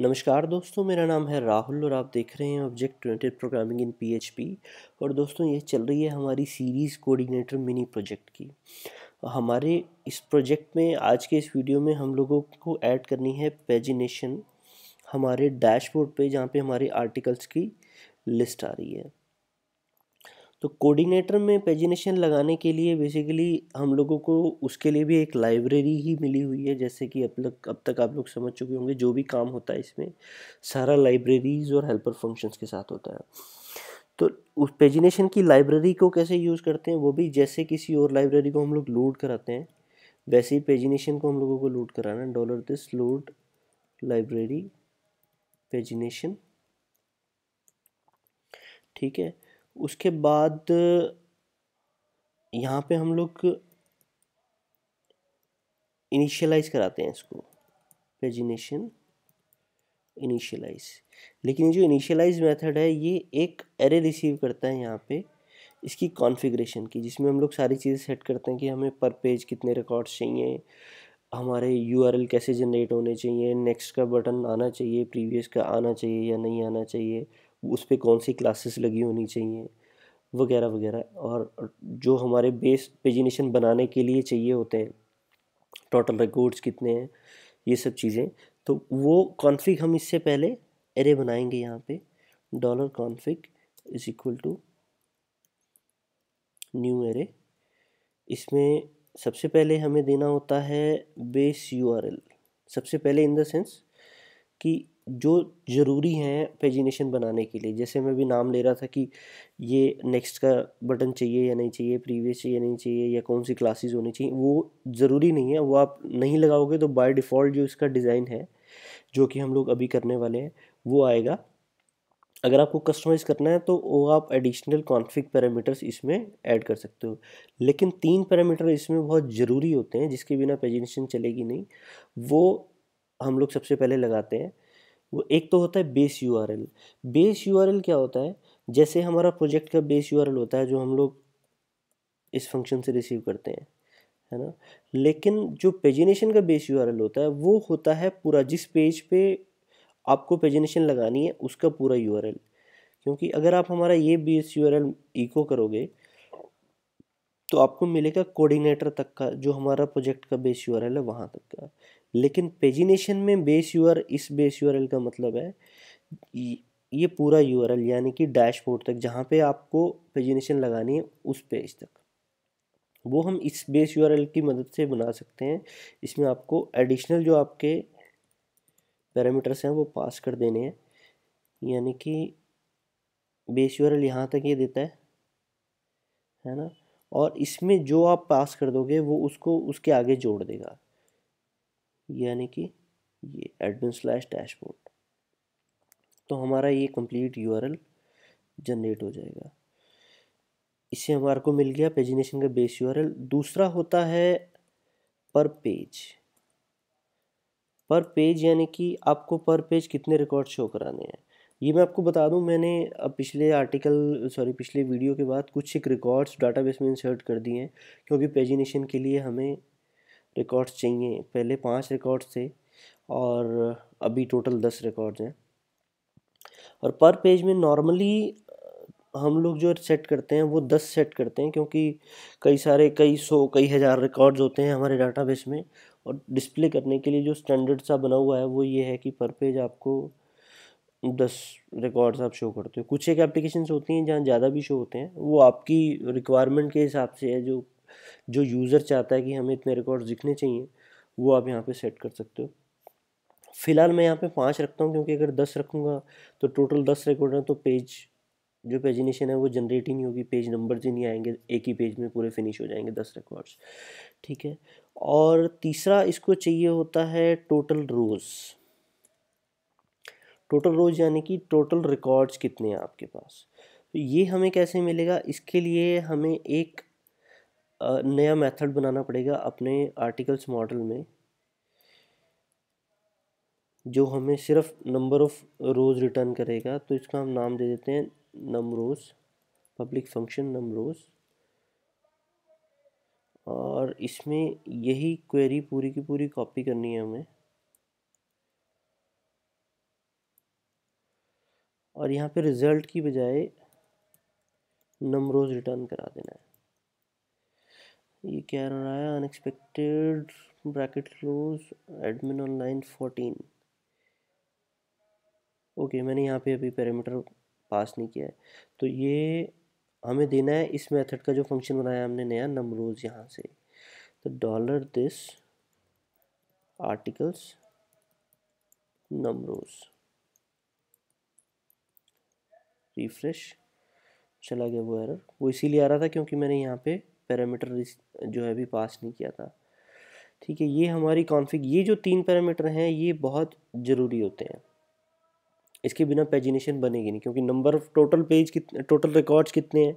नमस्कार दोस्तों मेरा नाम है राहुल और आप देख रहे हैं object oriented programming in PHP और दोस्तों ये चल रही है हमारी सीरीज़ कोऑर्डिनेटर मिनी प्रोजेक्ट की हमारे इस प्रोजेक्ट में आज के इस वीडियो में हम लोगों को ऐड करनी है पेजिनेशन हमारे डैशबोर्ड पे जहाँ पे हमारे आर्टिकल्स की लिस्ट आ रही है तो कोऑर्डिनेटर में पेजिनेशन लगाने के लिए बेसिकली हम लोगों को उसके लिए भी एक लाइब्रेरी ही मिली हुई है जैसे कि अब तक अब तक आप लोग समझ चुके होंगे जो भी काम होता है इसमें सारा लाइब्रेरीज़ और हेल्पर फंक्शंस के साथ होता है तो उस पेजिनेशन की लाइब्रेरी को कैसे यूज़ करते हैं वो भी जैसे किसी और लाइब्रेरी को हम लोग लोड कराते हैं वैसे ही पेजिनेशन को हम लोगों को लोड कराना है dollar this load library pagination ठीक है उसके बाद यहाँ पे हम लोग इनिशियलाइज़ कराते हैं इसको पेजिनेशन इनिशियलाइज लेकिन ये जो इनिशियलाइज मेथड है ये एक एरे रिसीव करता है यहाँ पे इसकी कॉन्फ़िगरेशन की जिसमें हम लोग सारी चीज़ें सेट करते हैं कि हमें पर पेज कितने रिकॉर्ड्स चाहिए हमारे यू कैसे जनरेट होने चाहिए नेक्स्ट का बटन आना चाहिए प्रीवियस का आना चाहिए या नहीं आना चाहिए उस पर कौन सी क्लासेस लगी होनी चाहिए वगैरह वगैरह और जो हमारे बेस पेजिनेशन बनाने के लिए चाहिए होते हैं टोटल रिकॉर्ड्स कितने हैं ये सब चीज़ें तो वो कॉन्फ़िग हम इससे पहले एरे बनाएंगे यहाँ पे dollar config is equal to new array इसमें सबसे पहले हमें देना होता है बेस यू आर एल सबसे पहले इन द सेंस कि जो ज़रूरी हैं पेजिनेशन बनाने के लिए जैसे मैं भी नाम ले रहा था कि ये नेक्स्ट का बटन चाहिए या नहीं चाहिए प्रीवियस चाहिए या नहीं चाहिए या कौन सी क्लासेस होनी चाहिए वो ज़रूरी नहीं है वो आप नहीं लगाओगे तो बाय डिफ़ॉल्ट जो इसका डिज़ाइन है जो कि हम लोग अभी करने वाले हैं वो आएगा अगर आपको कस्टमाइज़ करना है तो वो आप एडिशनल कॉन्फ़िग पैरामीटर्स इसमें ऐड कर सकते हो लेकिन तीन पैरामीटर इसमें बहुत ज़रूरी होते हैं जिसके बिना पेजिनेशन चलेगी नहीं वो हम लोग सबसे पहले लगाते हैं वो एक तो होता है बेस यू बेस यू क्या होता है जैसे हमारा प्रोजेक्ट का बेस यू होता है जो हम लोग इस फंक्शन से रिसीव करते हैं है ना लेकिन जो पेजिनेशन का बेस यू होता है वो होता है पूरा जिस पेज पे आपको पेजिनेशन लगानी है उसका पूरा यू क्योंकि अगर आप हमारा ये बेस यू इको करोगे तो आपको मिलेगा कोऑर्डिनेटर तक का जो हमारा प्रोजेक्ट का बेस यू है वहाँ तक का लेकिन पेजिनेशन में बेस यू इस बेस यू का मतलब है ये पूरा एल यानी कि डैशबोर्ड तक जहाँ पे आपको पेजिनेशन लगानी है उस पेज तक वो हम इस बेस यू की मदद से बना सकते हैं इसमें आपको एडिशनल जो आपके पैरामीटर्स हैं वो पास कर देने हैं यानी कि बेस यू आर यहाँ तक ये देता है है ना और इसमें जो आप पास कर दोगे वो उसको उसके आगे जोड़ देगा यानी कि ये एडमिन स्लैश डैशबोर्ड तो हमारा ये कंप्लीट यूआरएल जनरेट हो जाएगा इससे हमारे को मिल गया पेजिनेशन का बेस यूआरएल दूसरा होता है पर पेज पर पेज यानी कि आपको पर पेज कितने रिकॉर्ड शो कराने हैं ये मैं आपको बता दूं मैंने पिछले आर्टिकल सॉरी पिछले वीडियो के बाद कुछ एक रिकॉर्ड्स डाटाबेस में इंसर्ट कर दिए हैं क्योंकि पेजिनेशन के लिए हमें रिकॉर्ड्स चाहिए पहले पाँच रिकॉर्ड्स थे और अभी टोटल दस रिकॉर्ड्स हैं और पर पेज में नॉर्मली हम लोग जो सेट करते हैं वो दस सेट करते हैं क्योंकि कई सारे कई सौ कई हज़ार रिकॉर्ड्स होते हैं हमारे डाटाबेस में और डिस्प्ले करने के लिए जो स्टैंडर्ड सा बना हुआ है वो ये है कि पर पेज आपको दस रिकॉर्ड्स आप शो करते हो कुछ एक एप्लीकेशन होती हैं जहाँ ज़्यादा भी शो होते हैं वो आपकी रिक्वायरमेंट के हिसाब से है जो जो यूज़र चाहता है कि हमें इतने रिकॉर्ड दिखने चाहिए वो आप यहाँ पे सेट कर सकते हो फ़िलहाल मैं यहाँ पे पाँच रखता हूँ क्योंकि अगर दस रखूँगा तो टोटल दस रिकॉर्ड है तो पेज जो पेजिनेशन है वो जनरेट ही नहीं होगी पेज नंबर ही नहीं आएंगे एक ही पेज में पूरे फिनिश हो जाएंगे दस रिकॉर्ड्स ठीक है और तीसरा इसको चाहिए होता है टोटल रोज़ टोटल रोज़ यानी कि टोटल रिकॉर्ड्स कितने हैं आपके पास तो ये हमें कैसे मिलेगा इसके लिए हमें एक नया मेथड बनाना पड़ेगा अपने आर्टिकल्स मॉडल में जो हमें सिर्फ नंबर ऑफ़ रोज़ रिटर्न करेगा तो इसका हम नाम दे देते हैं नमरोज पब्लिक फंक्शन नमरोज और इसमें यही क्वेरी पूरी की पूरी कॉपी करनी है हमें और यहाँ पे रिज़ल्ट की बजाय नमरोज रिटर्न करा देना है ये क्या रहा है unexpected bracket close admin on line fourteen okay मैंने यहाँ पे अभी पैरामीटर पास नहीं किया है तो ये हमें देना है इस मेथड का जो फंक्शन बनाया हमने नया नमरोज यहाँ से तो dollar this articles num rows refresh चला गया वो एरर वो इसीलिए आ रहा था क्योंकि मैंने यहाँ पे पैरामीटर जो है अभी पास नहीं किया था ठीक है ये हमारी कॉन्फ़िग ये जो तीन पैरामीटर हैं ये बहुत ज़रूरी होते हैं इसके बिना पेजिनेशन बनेगी नहीं क्योंकि नंबर ऑफ टोटल पेज कितने टोटल रिकॉर्ड्स कितने हैं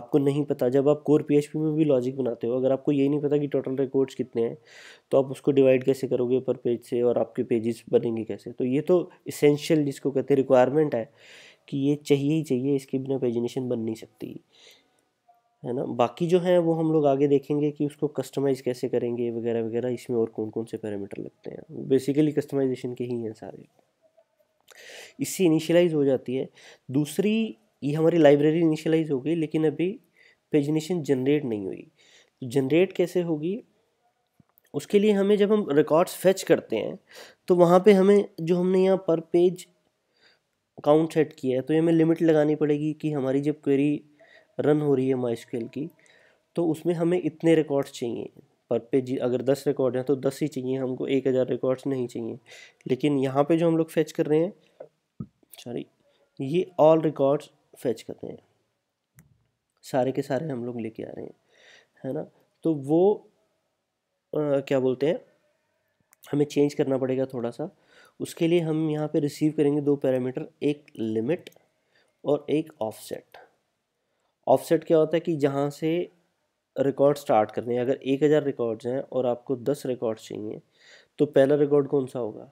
आपको नहीं पता जब आप कोर पीएचपी में भी लॉजिक बनाते हो अगर आपको ये नहीं पता कि टोटल रिकॉर्ड्स कितने हैं तो आप उसको डिवाइड कैसे करोगे पर पेज से और आपके पेजेस बनेंगे कैसे तो ये तो इसेंशियल जिसको कहते हैं रिक्वायरमेंट है कि ये चाहिए ही चाहिए इसके बिना पेजिनेशन बन नहीं सकती है ना बाकी जो है वो हम लोग आगे देखेंगे कि उसको कस्टमाइज़ कैसे करेंगे वगैरह वगैरह इसमें और कौन कौन से पैरामीटर लगते हैं बेसिकली कस्टमाइजेशन के ही हैं सारे इससे इनिशियलाइज़ हो जाती है दूसरी ये हमारी लाइब्रेरी इनिशियलाइज़ हो गई लेकिन अभी पेजिनेशन जनरेट नहीं हुई जनरेट कैसे होगी उसके लिए हमें जब हम रिकॉर्ड्स फेच करते हैं तो वहाँ पे हमें जो हमने यहाँ पर पेज काउंट सेट किया है तो हमें लिमिट लगानी पड़ेगी कि हमारी जब क्वेरी रन हो रही है माई की तो उसमें हमें इतने रिकॉर्ड्स चाहिए पर पे जी अगर दस रिकॉर्ड हैं तो दस ही चाहिए हमको एक हज़ार रिकॉर्ड्स नहीं चाहिए लेकिन यहाँ पे जो हम लोग फेच कर रहे हैं सॉरी ये ऑल रिकॉर्ड्स फेच कर रहे हैं सारे के सारे हम लोग लेके आ रहे हैं है ना तो वो आ, क्या बोलते हैं हमें चेंज करना पड़ेगा थोड़ा सा उसके लिए हम यहाँ पे रिसीव करेंगे दो पैरामीटर एक लिमिट और एक ऑफसेट ऑफसेट क्या होता है कि जहाँ से रिकॉर्ड स्टार्ट करने हैं अगर एक हज़ार रिकॉर्ड्स हैं और आपको दस रिकॉर्ड चाहिए तो पहला रिकॉर्ड कौन सा होगा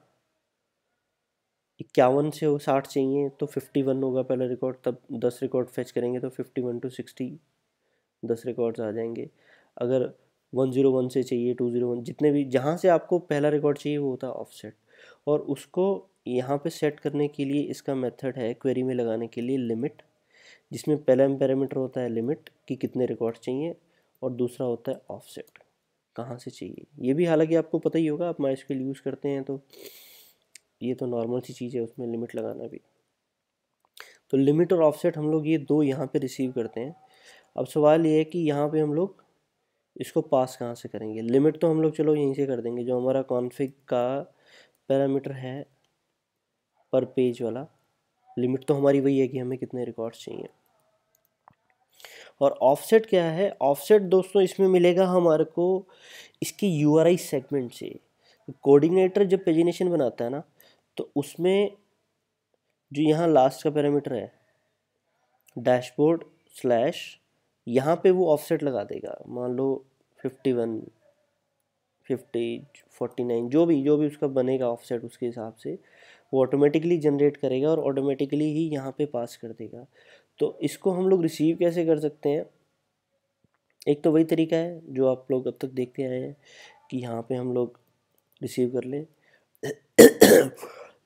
इक्यावन से हो साठ चाहिए तो फिफ्टी वन होगा पहला रिकॉर्ड तब दस रिकॉर्ड फेच करेंगे तो फिफ्टी वन टू सिक्सटी दस रिकॉर्ड्स आ जाएंगे अगर वन ज़ीरो वन से चाहिए टू ज़ीरो वन जितने भी जहाँ से आपको पहला रिकॉर्ड चाहिए वो होता है ऑफसेट और उसको यहाँ पे सेट करने के लिए इसका मेथड है क्वेरी में लगाने के लिए लिमिट जिसमें पहला पैरामीटर होता है लिमिट कि कितने रिकॉर्ड चाहिए और दूसरा होता है ऑफसेट कहाँ से चाहिए ये भी हालांकि आपको पता ही होगा आप लिए यूज़ करते हैं तो ये तो नॉर्मल सी चीज़ है उसमें लिमिट लगाना भी तो लिमिट और ऑफसेट हम लोग ये दो यहाँ पे रिसीव करते हैं अब सवाल ये है कि यहाँ पे हम लोग इसको पास कहाँ से करेंगे लिमिट तो हम लोग चलो यहीं से कर देंगे जो हमारा कॉन्फ़िग का पैरामीटर है पर पेज वाला लिमिट तो हमारी वही है कि हमें कितने रिकॉर्ड्स चाहिए और ऑफसेट क्या है ऑफसेट दोस्तों इसमें मिलेगा हमारे को इसकी यू सेगमेंट से कोऑर्डिनेटर जब पेजिनेशन बनाता है ना तो उसमें जो यहाँ लास्ट का पैरामीटर है डैशबोर्ड स्लैश यहाँ पे वो ऑफसेट लगा देगा मान लो fifty one fifty forty nine जो भी जो भी उसका बनेगा ऑफसेट उसके हिसाब से वो ऑटोमेटिकली जनरेट करेगा और ऑटोमेटिकली ही यहाँ पे पास कर देगा तो इसको हम लोग रिसीव कैसे कर सकते हैं एक तो वही तरीका है जो आप लोग अब तक देखते आए हैं कि यहाँ पे हम लोग रिसीव कर लें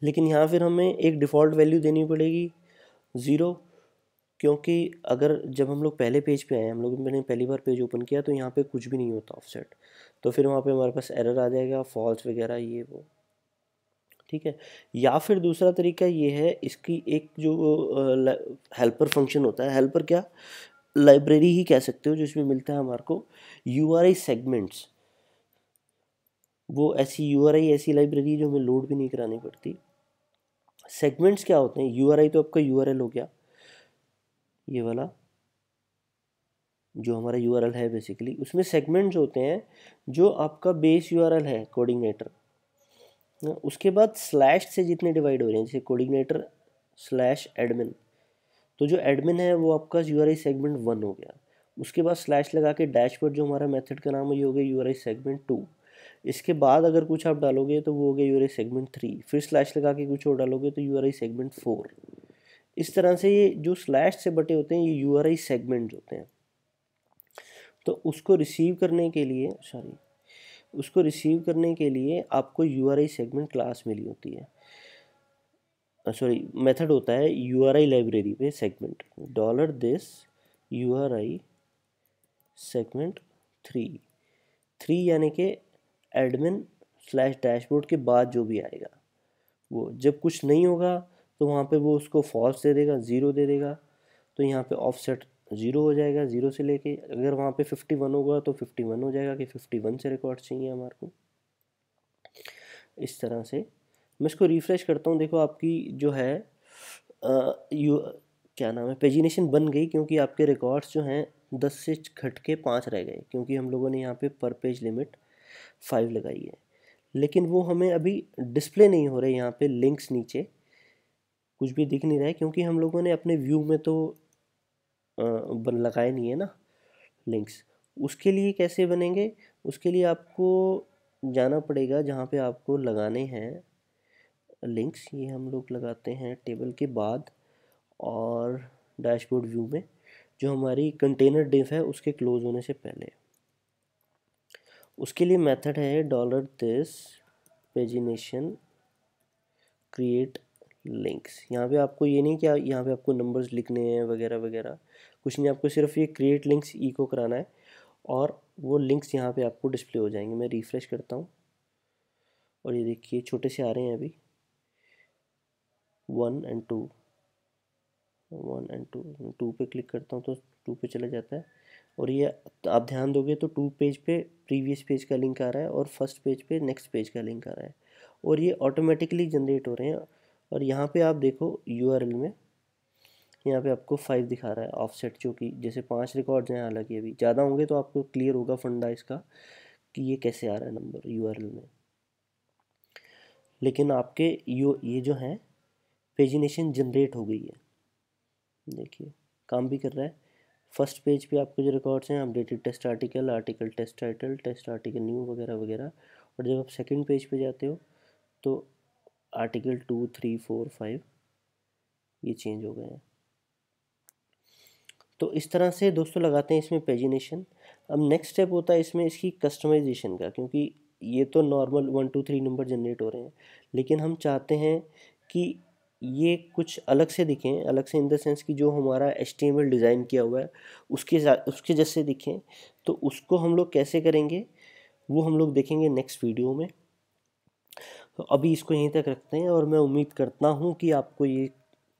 लेकिन यहाँ फिर हमें एक डिफ़ॉल्ट वैल्यू देनी पड़ेगी ज़ीरो क्योंकि अगर जब हम लोग पहले पेज पे आए हम लोग मैंने पहली बार पेज ओपन किया तो यहाँ पे कुछ भी नहीं होता ऑफसेट तो फिर वहाँ पे हमारे पास एरर आ जाएगा फॉल्स वगैरह ये वो ठीक है या फिर दूसरा तरीका ये है इसकी एक जो हेल्पर फंक्शन होता है हेल्पर क्या लाइब्रेरी ही कह सकते हो जिसमें मिलता है हमारे को यू आर आई सेगमेंट्स वो ऐसी यू आर आई ऐसी लाइब्रेरी जो हमें लोड भी नहीं करानी पड़ती सेगमेंट्स क्या होते हैं यू आर आई तो आपका यू आर एल हो गया ये वाला जो हमारा यू आर एल है बेसिकली उसमें सेगमेंट्स होते हैं जो आपका बेस यू आर एल है कोऑर्डिनेटर उसके बाद स्लैश से जितने डिवाइड हो रहे हैं जैसे कोऑर्डिनेटर स्लैश एडमिन तो जो एडमिन है वो आपका U R I segment one हो गया उसके बाद स्लैश लगा के डैश पर जो हमारा मेथड का नाम है ये हो गया U R I segment two इसके बाद अगर कुछ आप डालोगे तो वो हो गया U R I segment three फिर स्लैश लगा के कुछ और डालोगे तो U R I segment four इस तरह से ये जो स्लैश से बटे होते हैं ये यू आर आई सेगमेंट होते हैं तो उसको रिसीव करने के लिए सॉरी उसको रिसीव करने के लिए आपको U R I segment class मिली होती है सॉरी मेथड होता है यू आर आई लाइब्रेरी पे segment dollar this U R I segment three three यानी कि एडमिन स्लैश डैशबोर्ड के बाद जो भी आएगा वो जब कुछ नहीं होगा तो वहाँ पे वो उसको फॉल्स दे देगा ज़ीरो दे देगा तो यहाँ पे ऑफसेट ज़ीरो हो जाएगा ज़ीरो से लेके अगर वहाँ पे फिफ्टी वन होगा तो फिफ्टी वन हो जाएगा कि फिफ्टी वन से रिकॉर्ड चाहिए हमारे को इस तरह से मैं इसको रिफ़्रेश करता हूँ देखो आपकी जो है आ, यू क्या नाम है पेजिनेशन बन गई क्योंकि आपके रिकॉर्ड्स जो हैं दस से घट के पाँच रह गए क्योंकि हम लोगों ने यहाँ पे पर पेज लिमिट फाइव लगाई है लेकिन वो हमें अभी डिस्प्ले नहीं हो रहे यहाँ पे लिंक्स नीचे कुछ भी दिख नहीं रहा है क्योंकि हम लोगों ने अपने व्यू में तो बन लगाए नहीं है ना लिंक्स उसके लिए कैसे बनेंगे उसके लिए आपको जाना पड़ेगा जहाँ पे आपको लगाने हैं लिंक्स ये हम लोग लगाते हैं टेबल के बाद और डैशबोर्ड व्यू में जो हमारी कंटेनर डिफ है उसके क्लोज होने से पहले उसके लिए मेथड है dollar this pagination create links यहाँ पे आपको ये नहीं कि यहाँ पे आपको नंबर्स लिखने हैं वगैरह वगैरह कुछ नहीं आपको सिर्फ ये क्रिएट लिंक्स ई को कराना है और वो लिंक्स यहाँ पे आपको डिस्प्ले हो जाएंगे मैं रिफ़्रेश करता हूँ और ये देखिए छोटे से आ रहे हैं अभी one and two one and two two पे क्लिक करता हूँ तो टू पे चला जाता है और ये आप ध्यान दोगे तो टू पेज पे प्रीवियस पेज का लिंक आ रहा है और फर्स्ट पेज पे नेक्स्ट पेज का लिंक आ रहा है और ये ऑटोमेटिकली जनरेट हो रहे हैं और यहाँ पे आप देखो यू में यहाँ पे आपको फाइव दिखा रहा है ऑफसेट जो कि जैसे पांच रिकॉर्ड्स हैं हालांकि अभी ज़्यादा होंगे तो आपको क्लियर होगा फंडा इसका कि ये कैसे आ रहा है नंबर यू में लेकिन आपके यू ये जो है पेजिनेशन जनरेट हो गई है देखिए काम भी कर रहा है फर्स्ट पेज पे आपके जो रिकॉर्ड्स हैं updated test article article test title test article new वगैरह वगैरह और जब आप सेकंड पेज पे जाते हो तो article two three four five ये चेंज हो गए हैं तो इस तरह से दोस्तों लगाते हैं इसमें पेजिनेशन अब नेक्स्ट स्टेप होता है इसमें इसकी कस्टमाइजेशन का क्योंकि ये तो normal one two three number generate हो रहे हैं लेकिन हम चाहते हैं कि ये कुछ अलग से दिखें अलग से इन देंस कि जो हमारा एच डिज़ाइन किया हुआ है उसके उसके जैसे दिखें तो उसको हम लोग कैसे करेंगे वो हम लोग देखेंगे नेक्स्ट वीडियो में तो अभी इसको यहीं तक रखते हैं और मैं उम्मीद करता हूँ कि आपको ये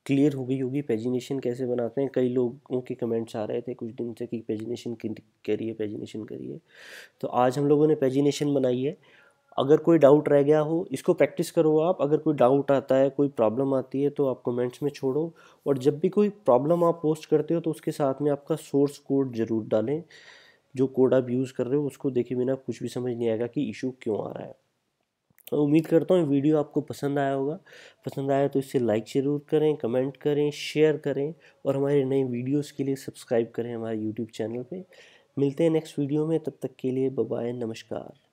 क्लियर हो गई होगी पेजिनेशन कैसे बनाते हैं कई लोगों के कमेंट्स आ रहे थे कुछ दिन से कि पेजिनेशन करिए पेजिनेशन करिए तो आज हम लोगों ने पेजिनेशन बनाई है अगर कोई डाउट रह गया हो इसको प्रैक्टिस करो आप अगर कोई डाउट आता है कोई प्रॉब्लम आती है तो आप कमेंट्स में छोड़ो और जब भी कोई प्रॉब्लम आप पोस्ट करते हो तो उसके साथ में आपका सोर्स कोड ज़रूर डालें जो कोड आप यूज़ कर रहे हो उसको देखे बिना कुछ भी समझ नहीं आएगा कि इशू क्यों आ रहा है तो उम्मीद करता हूँ वीडियो आपको पसंद आया होगा पसंद आया तो इसे लाइक ज़रूर करें कमेंट करें शेयर करें और हमारे नए वीडियोस के लिए सब्सक्राइब करें हमारे यूट्यूब चैनल पे मिलते हैं नेक्स्ट वीडियो में तब तक के लिए बाय नमस्कार